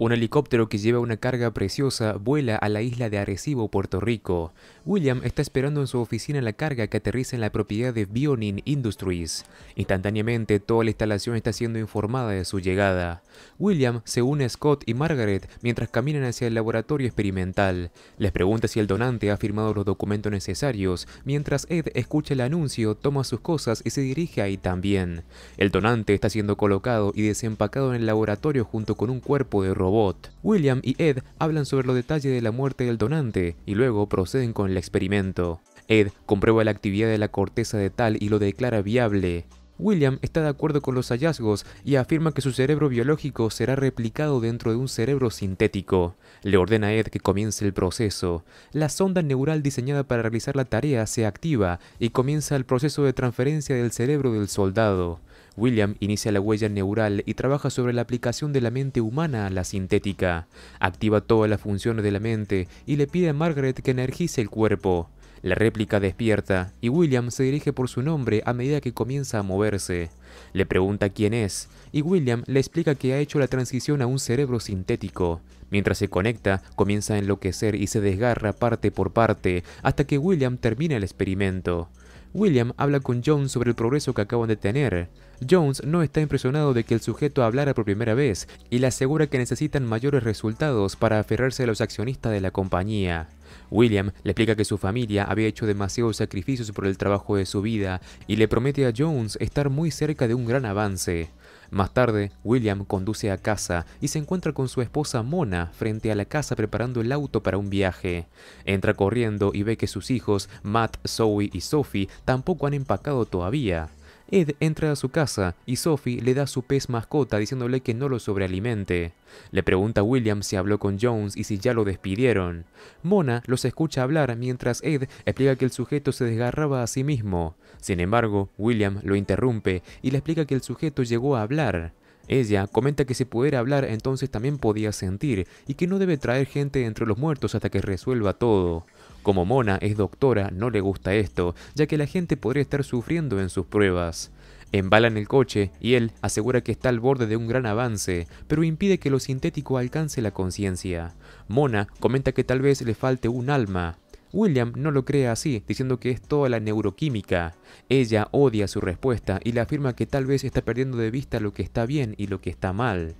Un helicóptero que lleva una carga preciosa vuela a la isla de Arecibo, Puerto Rico. William está esperando en su oficina la carga que aterriza en la propiedad de Bionin Industries. Instantáneamente, toda la instalación está siendo informada de su llegada. William se une a Scott y Margaret mientras caminan hacia el laboratorio experimental. Les pregunta si el donante ha firmado los documentos necesarios, mientras Ed escucha el anuncio, toma sus cosas y se dirige ahí también. El donante está siendo colocado y desempacado en el laboratorio junto con un cuerpo de robot William y Ed hablan sobre los detalles de la muerte del donante y luego proceden con el experimento. Ed comprueba la actividad de la corteza de tal y lo declara viable. William está de acuerdo con los hallazgos y afirma que su cerebro biológico será replicado dentro de un cerebro sintético. Le ordena a Ed que comience el proceso. La sonda neural diseñada para realizar la tarea se activa y comienza el proceso de transferencia del cerebro del soldado. William inicia la huella neural y trabaja sobre la aplicación de la mente humana a la sintética. Activa todas las funciones de la mente y le pide a Margaret que energice el cuerpo. La réplica despierta y William se dirige por su nombre a medida que comienza a moverse. Le pregunta quién es y William le explica que ha hecho la transición a un cerebro sintético. Mientras se conecta, comienza a enloquecer y se desgarra parte por parte hasta que William termina el experimento. William habla con Jones sobre el progreso que acaban de tener. Jones no está impresionado de que el sujeto hablara por primera vez y le asegura que necesitan mayores resultados para aferrarse a los accionistas de la compañía. William le explica que su familia había hecho demasiados sacrificios por el trabajo de su vida y le promete a Jones estar muy cerca de un gran avance. Más tarde, William conduce a casa y se encuentra con su esposa Mona frente a la casa preparando el auto para un viaje. Entra corriendo y ve que sus hijos, Matt, Zoe y Sophie, tampoco han empacado todavía. Ed entra a su casa y Sophie le da su pez mascota diciéndole que no lo sobrealimente. Le pregunta a William si habló con Jones y si ya lo despidieron. Mona los escucha hablar mientras Ed explica que el sujeto se desgarraba a sí mismo. Sin embargo, William lo interrumpe y le explica que el sujeto llegó a hablar. Ella comenta que si pudiera hablar entonces también podía sentir y que no debe traer gente entre los muertos hasta que resuelva todo. Como Mona es doctora, no le gusta esto, ya que la gente podría estar sufriendo en sus pruebas. Embalan el coche y él asegura que está al borde de un gran avance, pero impide que lo sintético alcance la conciencia. Mona comenta que tal vez le falte un alma. William no lo cree así, diciendo que es toda la neuroquímica. Ella odia su respuesta y le afirma que tal vez está perdiendo de vista lo que está bien y lo que está mal.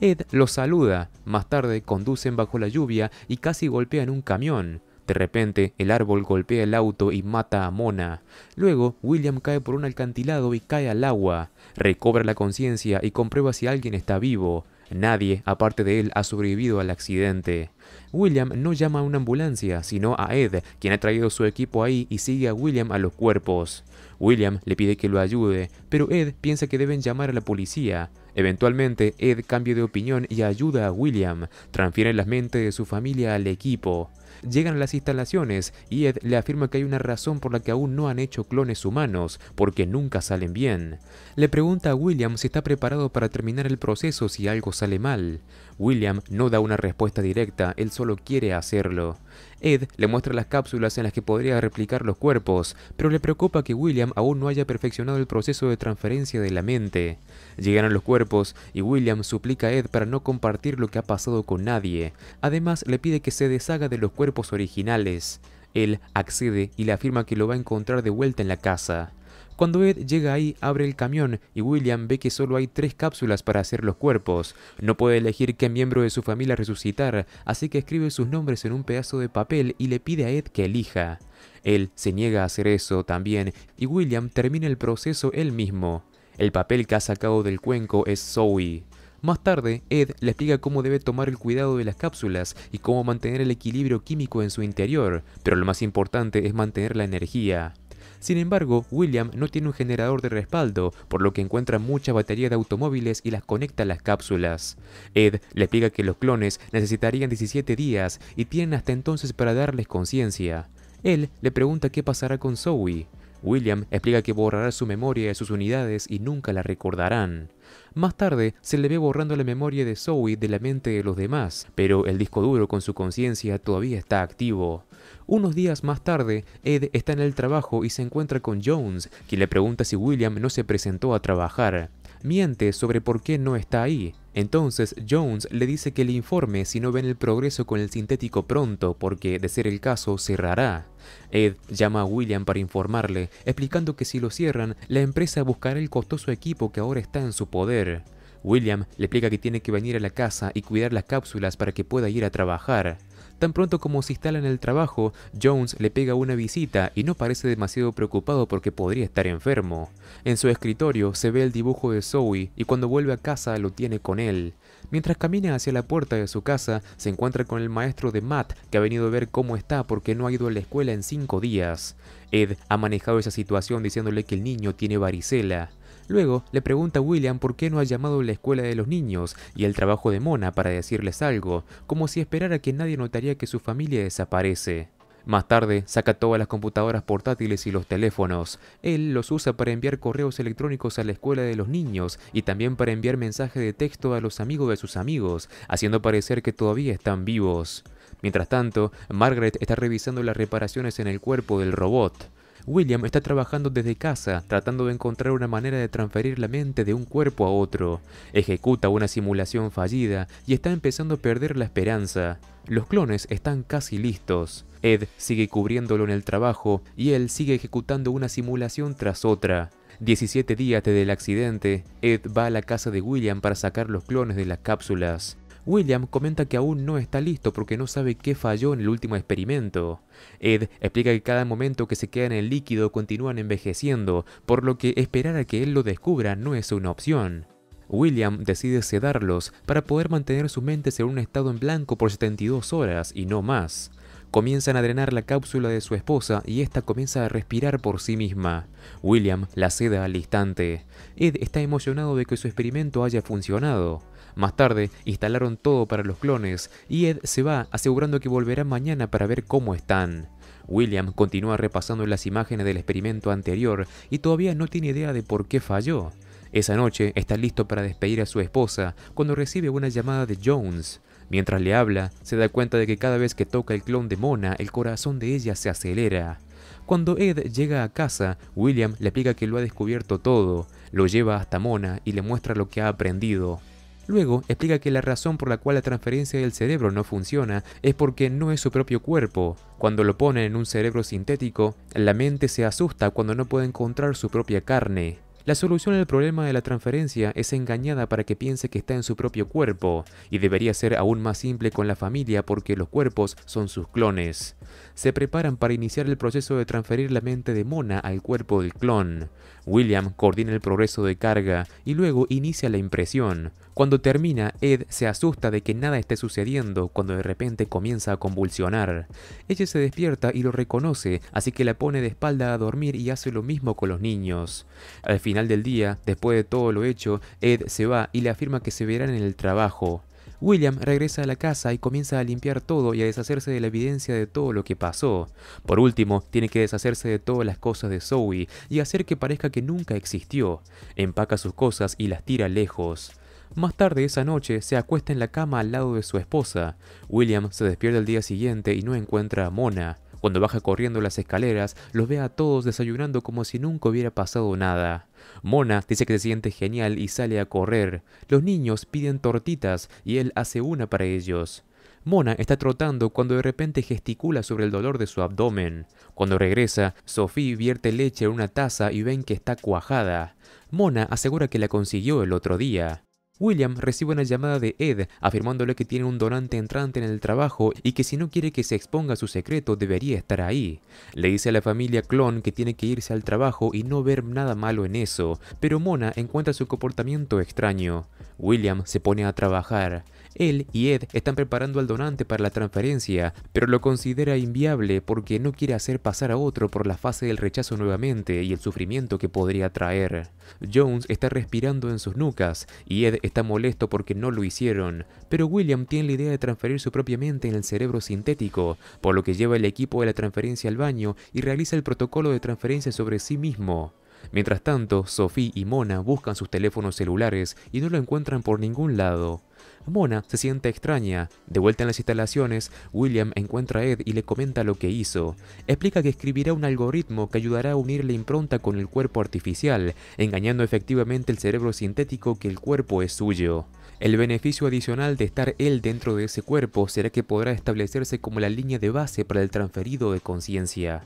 Ed los saluda, más tarde conducen bajo la lluvia y casi golpean un camión. De repente, el árbol golpea el auto y mata a Mona. Luego, William cae por un alcantilado y cae al agua. Recobra la conciencia y comprueba si alguien está vivo. Nadie, aparte de él, ha sobrevivido al accidente. William no llama a una ambulancia, sino a Ed, quien ha traído su equipo ahí y sigue a William a los cuerpos. William le pide que lo ayude, pero Ed piensa que deben llamar a la policía. Eventualmente, Ed cambia de opinión y ayuda a William, transfiere las mentes de su familia al equipo llegan a las instalaciones y Ed le afirma que hay una razón por la que aún no han hecho clones humanos, porque nunca salen bien. Le pregunta a William si está preparado para terminar el proceso si algo sale mal. William no da una respuesta directa, él solo quiere hacerlo. Ed le muestra las cápsulas en las que podría replicar los cuerpos, pero le preocupa que William aún no haya perfeccionado el proceso de transferencia de la mente. Llegan a los cuerpos y William suplica a Ed para no compartir lo que ha pasado con nadie. Además, le pide que se deshaga de los cuerpos originales. Él accede y le afirma que lo va a encontrar de vuelta en la casa. Cuando Ed llega ahí, abre el camión y William ve que solo hay tres cápsulas para hacer los cuerpos. No puede elegir qué miembro de su familia resucitar, así que escribe sus nombres en un pedazo de papel y le pide a Ed que elija. Él se niega a hacer eso también y William termina el proceso él mismo. El papel que ha sacado del cuenco es Zoe. Más tarde, Ed le explica cómo debe tomar el cuidado de las cápsulas y cómo mantener el equilibrio químico en su interior, pero lo más importante es mantener la energía. Sin embargo, William no tiene un generador de respaldo, por lo que encuentra mucha batería de automóviles y las conecta a las cápsulas. Ed le explica que los clones necesitarían 17 días y tienen hasta entonces para darles conciencia. Él le pregunta qué pasará con Zoe. William explica que borrará su memoria de sus unidades y nunca la recordarán. Más tarde, se le ve borrando la memoria de Zoe de la mente de los demás, pero el disco duro con su conciencia todavía está activo. Unos días más tarde, Ed está en el trabajo y se encuentra con Jones, quien le pregunta si William no se presentó a trabajar miente sobre por qué no está ahí. Entonces Jones le dice que le informe si no ven el progreso con el sintético pronto, porque de ser el caso cerrará. Ed llama a William para informarle, explicando que si lo cierran, la empresa buscará el costoso equipo que ahora está en su poder. William le explica que tiene que venir a la casa y cuidar las cápsulas para que pueda ir a trabajar. Tan pronto como se instala en el trabajo, Jones le pega una visita y no parece demasiado preocupado porque podría estar enfermo. En su escritorio se ve el dibujo de Zoe y cuando vuelve a casa lo tiene con él. Mientras camina hacia la puerta de su casa, se encuentra con el maestro de Matt que ha venido a ver cómo está porque no ha ido a la escuela en cinco días. Ed ha manejado esa situación diciéndole que el niño tiene varicela. Luego le pregunta a William por qué no ha llamado a la escuela de los niños y el trabajo de Mona para decirles algo, como si esperara que nadie notaría que su familia desaparece. Más tarde, saca todas las computadoras portátiles y los teléfonos. Él los usa para enviar correos electrónicos a la escuela de los niños y también para enviar mensajes de texto a los amigos de sus amigos, haciendo parecer que todavía están vivos. Mientras tanto, Margaret está revisando las reparaciones en el cuerpo del robot. William está trabajando desde casa, tratando de encontrar una manera de transferir la mente de un cuerpo a otro. Ejecuta una simulación fallida y está empezando a perder la esperanza. Los clones están casi listos. Ed sigue cubriéndolo en el trabajo y él sigue ejecutando una simulación tras otra. 17 días desde el accidente, Ed va a la casa de William para sacar los clones de las cápsulas. William comenta que aún no está listo porque no sabe qué falló en el último experimento. Ed explica que cada momento que se queda en el líquido continúan envejeciendo, por lo que esperar a que él lo descubra no es una opción. William decide sedarlos para poder mantener su mente en un estado en blanco por 72 horas y no más. Comienzan a drenar la cápsula de su esposa y esta comienza a respirar por sí misma. William la seda al instante. Ed está emocionado de que su experimento haya funcionado. Más tarde, instalaron todo para los clones y Ed se va asegurando que volverá mañana para ver cómo están. William continúa repasando las imágenes del experimento anterior y todavía no tiene idea de por qué falló. Esa noche está listo para despedir a su esposa cuando recibe una llamada de Jones. Mientras le habla, se da cuenta de que cada vez que toca el clon de Mona, el corazón de ella se acelera. Cuando Ed llega a casa, William le explica que lo ha descubierto todo, lo lleva hasta Mona y le muestra lo que ha aprendido. Luego, explica que la razón por la cual la transferencia del cerebro no funciona es porque no es su propio cuerpo. Cuando lo pone en un cerebro sintético, la mente se asusta cuando no puede encontrar su propia carne. La solución al problema de la transferencia es engañada para que piense que está en su propio cuerpo, y debería ser aún más simple con la familia porque los cuerpos son sus clones se preparan para iniciar el proceso de transferir la mente de Mona al cuerpo del clon. William coordina el progreso de carga y luego inicia la impresión. Cuando termina, Ed se asusta de que nada esté sucediendo cuando de repente comienza a convulsionar. Ella se despierta y lo reconoce, así que la pone de espalda a dormir y hace lo mismo con los niños. Al final del día, después de todo lo hecho, Ed se va y le afirma que se verán en el trabajo. William regresa a la casa y comienza a limpiar todo y a deshacerse de la evidencia de todo lo que pasó. Por último, tiene que deshacerse de todas las cosas de Zoe y hacer que parezca que nunca existió. Empaca sus cosas y las tira lejos. Más tarde esa noche se acuesta en la cama al lado de su esposa. William se despierta al día siguiente y no encuentra a Mona. Cuando baja corriendo las escaleras, los ve a todos desayunando como si nunca hubiera pasado nada. Mona dice que se siente genial y sale a correr. Los niños piden tortitas y él hace una para ellos. Mona está trotando cuando de repente gesticula sobre el dolor de su abdomen. Cuando regresa, Sophie vierte leche en una taza y ven que está cuajada. Mona asegura que la consiguió el otro día. William recibe una llamada de Ed afirmándole que tiene un donante entrante en el trabajo y que si no quiere que se exponga su secreto debería estar ahí. Le dice a la familia Clon que tiene que irse al trabajo y no ver nada malo en eso, pero Mona encuentra su comportamiento extraño. William se pone a trabajar. Él y Ed están preparando al donante para la transferencia, pero lo considera inviable porque no quiere hacer pasar a otro por la fase del rechazo nuevamente y el sufrimiento que podría traer. Jones está respirando en sus nucas y Ed está molesto porque no lo hicieron, pero William tiene la idea de transferir su propia mente en el cerebro sintético, por lo que lleva el equipo de la transferencia al baño y realiza el protocolo de transferencia sobre sí mismo. Mientras tanto, Sophie y Mona buscan sus teléfonos celulares y no lo encuentran por ningún lado. Mona se siente extraña. De vuelta en las instalaciones, William encuentra a Ed y le comenta lo que hizo. Explica que escribirá un algoritmo que ayudará a unir la impronta con el cuerpo artificial, engañando efectivamente el cerebro sintético que el cuerpo es suyo. El beneficio adicional de estar él dentro de ese cuerpo será que podrá establecerse como la línea de base para el transferido de conciencia.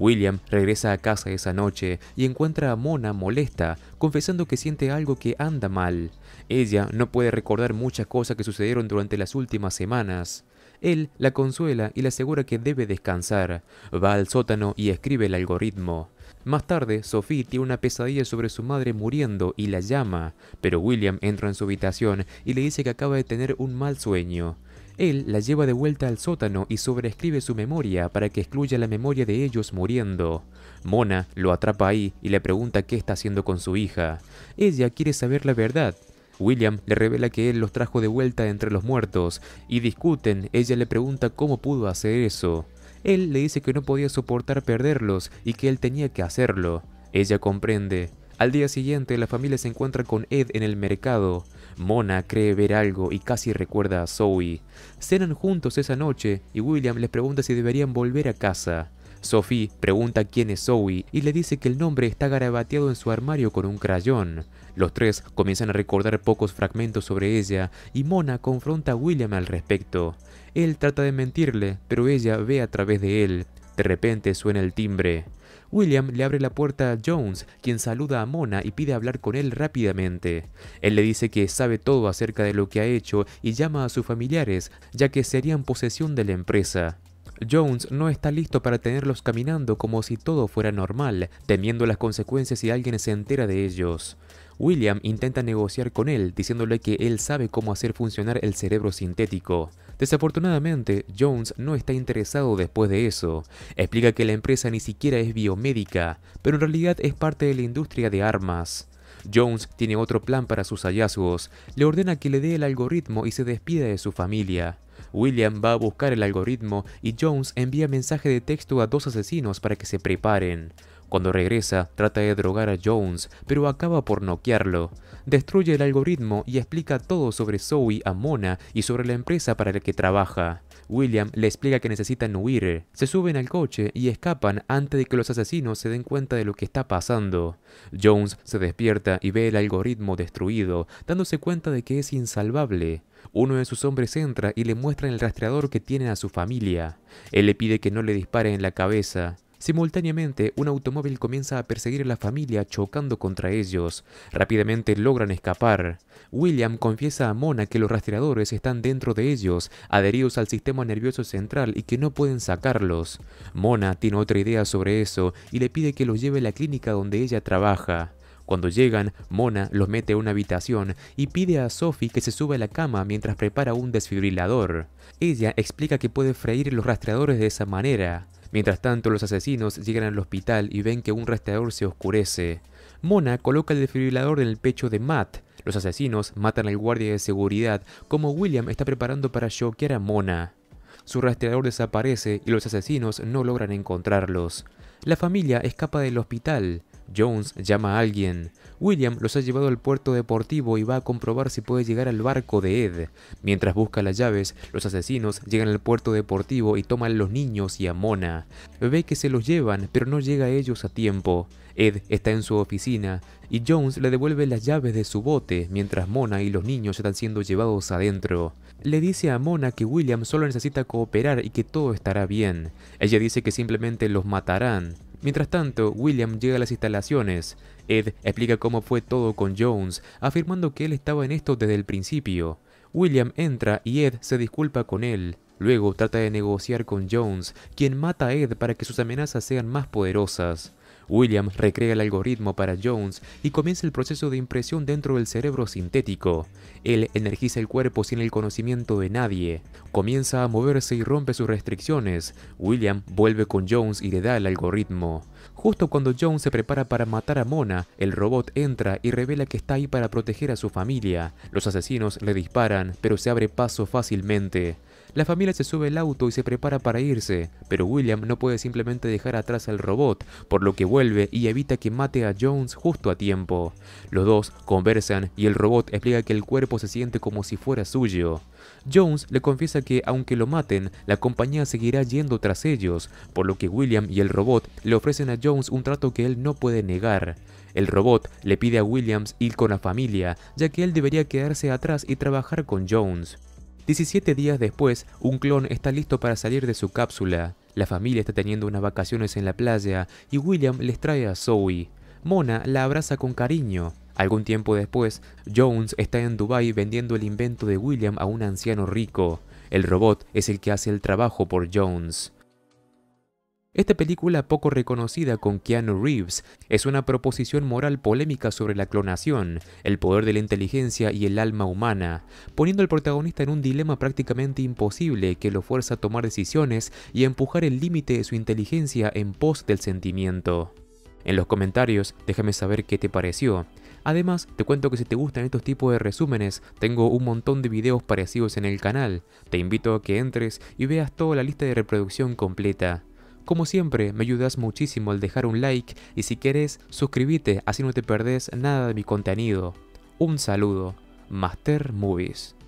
William regresa a casa esa noche y encuentra a Mona molesta, confesando que siente algo que anda mal. Ella no puede recordar muchas cosas que sucedieron durante las últimas semanas. Él la consuela y le asegura que debe descansar. Va al sótano y escribe el algoritmo. Más tarde, Sophie tiene una pesadilla sobre su madre muriendo y la llama, pero William entra en su habitación y le dice que acaba de tener un mal sueño. Él la lleva de vuelta al sótano y sobreescribe su memoria para que excluya la memoria de ellos muriendo. Mona lo atrapa ahí y le pregunta qué está haciendo con su hija. Ella quiere saber la verdad, William le revela que él los trajo de vuelta entre los muertos y discuten, ella le pregunta cómo pudo hacer eso. Él le dice que no podía soportar perderlos y que él tenía que hacerlo. Ella comprende. Al día siguiente la familia se encuentra con Ed en el mercado. Mona cree ver algo y casi recuerda a Zoe. Cenan juntos esa noche y William les pregunta si deberían volver a casa. Sophie pregunta quién es Zoe y le dice que el nombre está garabateado en su armario con un crayón. Los tres comienzan a recordar pocos fragmentos sobre ella y Mona confronta a William al respecto. Él trata de mentirle, pero ella ve a través de él. De repente suena el timbre. William le abre la puerta a Jones, quien saluda a Mona y pide hablar con él rápidamente. Él le dice que sabe todo acerca de lo que ha hecho y llama a sus familiares, ya que serían posesión de la empresa. Jones no está listo para tenerlos caminando como si todo fuera normal, temiendo las consecuencias si alguien se entera de ellos. William intenta negociar con él, diciéndole que él sabe cómo hacer funcionar el cerebro sintético. Desafortunadamente, Jones no está interesado después de eso. Explica que la empresa ni siquiera es biomédica, pero en realidad es parte de la industria de armas. Jones tiene otro plan para sus hallazgos, le ordena que le dé el algoritmo y se despida de su familia. William va a buscar el algoritmo y Jones envía mensaje de texto a dos asesinos para que se preparen. Cuando regresa, trata de drogar a Jones, pero acaba por noquearlo. Destruye el algoritmo y explica todo sobre Zoe a Mona y sobre la empresa para la que trabaja. William le explica que necesitan huir. Se suben al coche y escapan antes de que los asesinos se den cuenta de lo que está pasando. Jones se despierta y ve el algoritmo destruido, dándose cuenta de que es insalvable. Uno de sus hombres entra y le muestra el rastreador que tienen a su familia. Él le pide que no le dispare en la cabeza. Simultáneamente, un automóvil comienza a perseguir a la familia chocando contra ellos. Rápidamente logran escapar. William confiesa a Mona que los rastreadores están dentro de ellos, adheridos al sistema nervioso central y que no pueden sacarlos. Mona tiene otra idea sobre eso y le pide que los lleve a la clínica donde ella trabaja. Cuando llegan, Mona los mete a una habitación y pide a Sophie que se suba a la cama mientras prepara un desfibrilador. Ella explica que puede freír los rastreadores de esa manera. Mientras tanto, los asesinos llegan al hospital y ven que un rastreador se oscurece. Mona coloca el desfibrilador en el pecho de Matt. Los asesinos matan al guardia de seguridad, como William está preparando para choquear a Mona. Su rastreador desaparece y los asesinos no logran encontrarlos. La familia escapa del hospital. Jones llama a alguien. William los ha llevado al puerto deportivo y va a comprobar si puede llegar al barco de Ed. Mientras busca las llaves, los asesinos llegan al puerto deportivo y toman a los niños y a Mona. Ve que se los llevan, pero no llega a ellos a tiempo. Ed está en su oficina y Jones le devuelve las llaves de su bote mientras Mona y los niños están siendo llevados adentro. Le dice a Mona que William solo necesita cooperar y que todo estará bien. Ella dice que simplemente los matarán. Mientras tanto, William llega a las instalaciones. Ed explica cómo fue todo con Jones, afirmando que él estaba en esto desde el principio. William entra y Ed se disculpa con él. Luego trata de negociar con Jones, quien mata a Ed para que sus amenazas sean más poderosas. William recrea el algoritmo para Jones y comienza el proceso de impresión dentro del cerebro sintético. Él energiza el cuerpo sin el conocimiento de nadie. Comienza a moverse y rompe sus restricciones. William vuelve con Jones y le da el algoritmo. Justo cuando Jones se prepara para matar a Mona, el robot entra y revela que está ahí para proteger a su familia. Los asesinos le disparan, pero se abre paso fácilmente. La familia se sube al auto y se prepara para irse, pero William no puede simplemente dejar atrás al robot, por lo que vuelve y evita que mate a Jones justo a tiempo. Los dos conversan y el robot explica que el cuerpo se siente como si fuera suyo. Jones le confiesa que aunque lo maten, la compañía seguirá yendo tras ellos, por lo que William y el robot le ofrecen a Jones un trato que él no puede negar. El robot le pide a Williams ir con la familia, ya que él debería quedarse atrás y trabajar con Jones. 17 días después, un clon está listo para salir de su cápsula. La familia está teniendo unas vacaciones en la playa y William les trae a Zoe. Mona la abraza con cariño. Algún tiempo después, Jones está en Dubai vendiendo el invento de William a un anciano rico. El robot es el que hace el trabajo por Jones. Esta película poco reconocida con Keanu Reeves es una proposición moral polémica sobre la clonación, el poder de la inteligencia y el alma humana, poniendo al protagonista en un dilema prácticamente imposible que lo fuerza a tomar decisiones y a empujar el límite de su inteligencia en pos del sentimiento. En los comentarios déjame saber qué te pareció. Además, te cuento que si te gustan estos tipos de resúmenes, tengo un montón de videos parecidos en el canal. Te invito a que entres y veas toda la lista de reproducción completa. Como siempre, me ayudas muchísimo al dejar un like y si quieres, suscríbete así no te perdés nada de mi contenido. Un saludo, Master Movies.